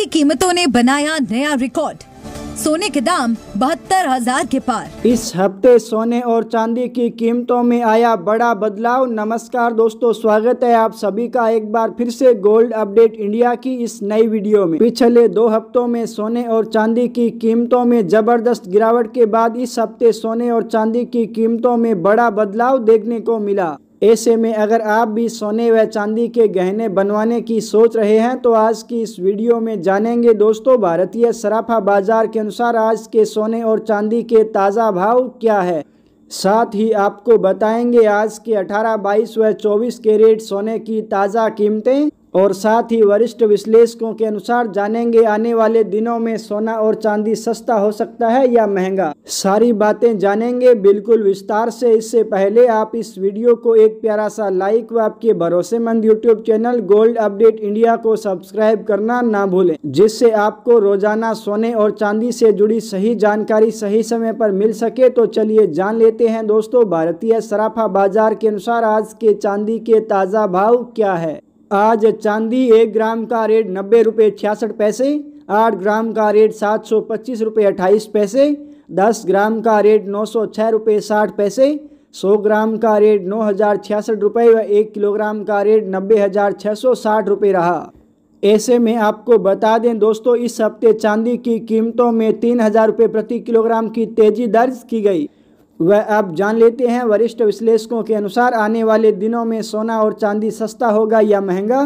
की कीमतों ने बनाया नया रिकॉर्ड सोने के दाम बहत्तर हजार के पार इस हफ्ते सोने और चांदी की कीमतों में आया बड़ा बदलाव नमस्कार दोस्तों स्वागत है आप सभी का एक बार फिर से गोल्ड अपडेट इंडिया की इस नई वीडियो में पिछले दो हफ्तों में सोने और चांदी की कीमतों में जबरदस्त गिरावट के बाद इस हफ्ते सोने और चांदी की कीमतों में बड़ा बदलाव देखने को मिला ऐसे में अगर आप भी सोने व चांदी के गहने बनवाने की सोच रहे हैं तो आज की इस वीडियो में जानेंगे दोस्तों भारतीय सराफा बाजार के अनुसार आज के सोने और चांदी के ताज़ा भाव क्या है साथ ही आपको बताएंगे आज के 18, 22 व 24 रेट सोने की ताज़ा कीमतें और साथ ही वरिष्ठ विश्लेषकों के अनुसार जानेंगे आने वाले दिनों में सोना और चांदी सस्ता हो सकता है या महंगा सारी बातें जानेंगे बिल्कुल विस्तार से इससे पहले आप इस वीडियो को एक प्यारा सा लाइक व आपके भरोसेमंद YouTube channel Gold Update India को सब्सक्राइब करना ना भूलें जिससे आपको रोजाना सोने और चांदी से जुड़ी सही जानकारी सही समय पर मिल सके तो चलिए जान लेते हैं दोस्तों भारतीय सराफा बाजार के अनुसार आज के चांदी के ताज़ा भाव क्या है आज चांदी एक ग्राम का रेट नब्बे रुपये छियासठ पैसे आठ ग्राम का रेट सात सौ पच्चीस रुपये अट्ठाईस पैसे दस ग्राम का रेट नौ सौ छः रुपये साठ पैसे सौ ग्राम का रेट नौ हज़ार छियासठ रुपये व एक किलोग्राम का रेट नब्बे हज़ार छः सौ साठ रुपये रहा ऐसे में आपको बता दें दोस्तों इस हफ्ते चांदी की कीमतों में तीन हज़ार रुपये प्रति किलोग्राम की तेज़ी दर्ज की गई वह आप जान लेते हैं वरिष्ठ विश्लेषकों के अनुसार आने वाले दिनों में सोना और चांदी सस्ता होगा या महंगा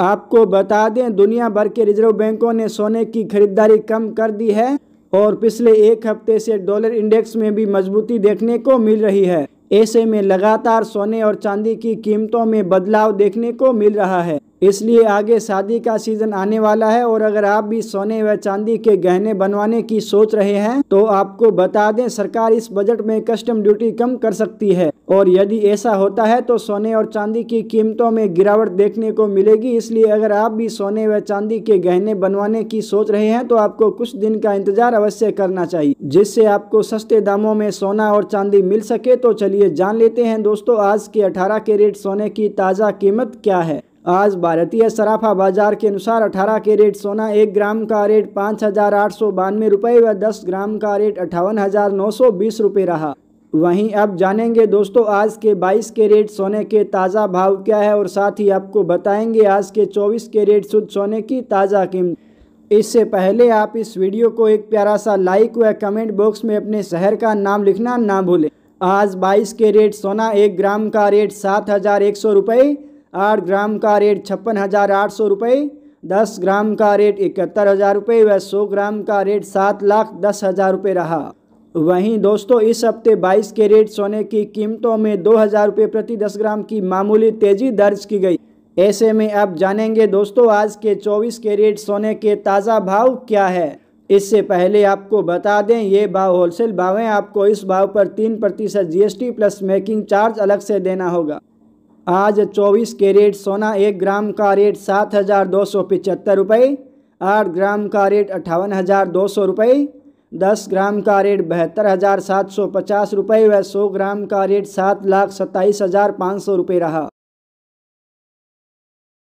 आपको बता दें दुनिया भर के रिजर्व बैंकों ने सोने की खरीदारी कम कर दी है और पिछले एक हफ्ते से डॉलर इंडेक्स में भी मजबूती देखने को मिल रही है ऐसे में लगातार सोने और चांदी की कीमतों में बदलाव देखने को मिल रहा है इसलिए आगे शादी का सीज़न आने वाला है और अगर आप भी सोने व चांदी के गहने बनवाने की सोच रहे हैं तो आपको बता दें सरकार इस बजट में कस्टम ड्यूटी कम कर सकती है और यदि ऐसा होता है तो सोने और चांदी की कीमतों में गिरावट देखने को मिलेगी इसलिए अगर आप भी सोने व चांदी के गहने बनवाने की सोच रहे हैं तो आपको कुछ दिन का इंतजार अवश्य करना चाहिए जिससे आपको सस्ते दामों में सोना और चांदी मिल सके तो चलिए जान लेते हैं दोस्तों आज के अठारह रेट सोने की ताज़ा कीमत क्या है आज भारतीय सराफा बाजार के अनुसार 18 रेट सोना एक ग्राम का रेट पाँच हज़ार आठ सौ बानवे रुपये व दस ग्राम का रेट अट्ठावन हज़ार नौ सौ बीस रुपये रहा वहीं अब जानेंगे दोस्तों आज के 22 रेट सोने के ताज़ा भाव क्या है और साथ ही आपको बताएंगे आज के 24 रेट शुद्ध सोने की ताज़ा कीमत इससे पहले आप इस वीडियो को एक प्यारा सा लाइक व कमेंट बॉक्स में अपने शहर का नाम लिखना ना भूलें आज 22 के रेट सोना एक ग्राम का रेट सात हज़ार एक सौ रुपये आठ ग्राम का रेट छप्पन हज़ार आठ सौ रुपये दस ग्राम का रेट इकहत्तर हज़ार रुपये व सौ ग्राम का रेट सात लाख दस हज़ार रुपये रहा वहीं दोस्तों इस हफ्ते 22 के रेट सोने की कीमतों में दो हज़ार रुपये प्रति दस ग्राम की मामूली तेज़ी दर्ज की गई ऐसे में आप जानेंगे दोस्तों आज के 24 के रेट सोने के ताज़ा भाव क्या है इससे पहले आपको बता दें ये भाव होलसेल भाव हैं आपको इस भाव पर तीन प्रतिशत जी प्लस मेकिंग चार्ज अलग से देना होगा आज 24 कैरेट सोना एक ग्राम का रेट सात हज़ार दो सौ पिचहत्तर रुपये आठ ग्राम का रेट अट्ठावन हज़ार दो सौ रुपये दस ग्राम का रेट बहत्तर हज़ार सात सौ पचास रुपये व सौ ग्राम का रेट सात लाख सत्ताईस हज़ार पाँच सौ रुपये रहा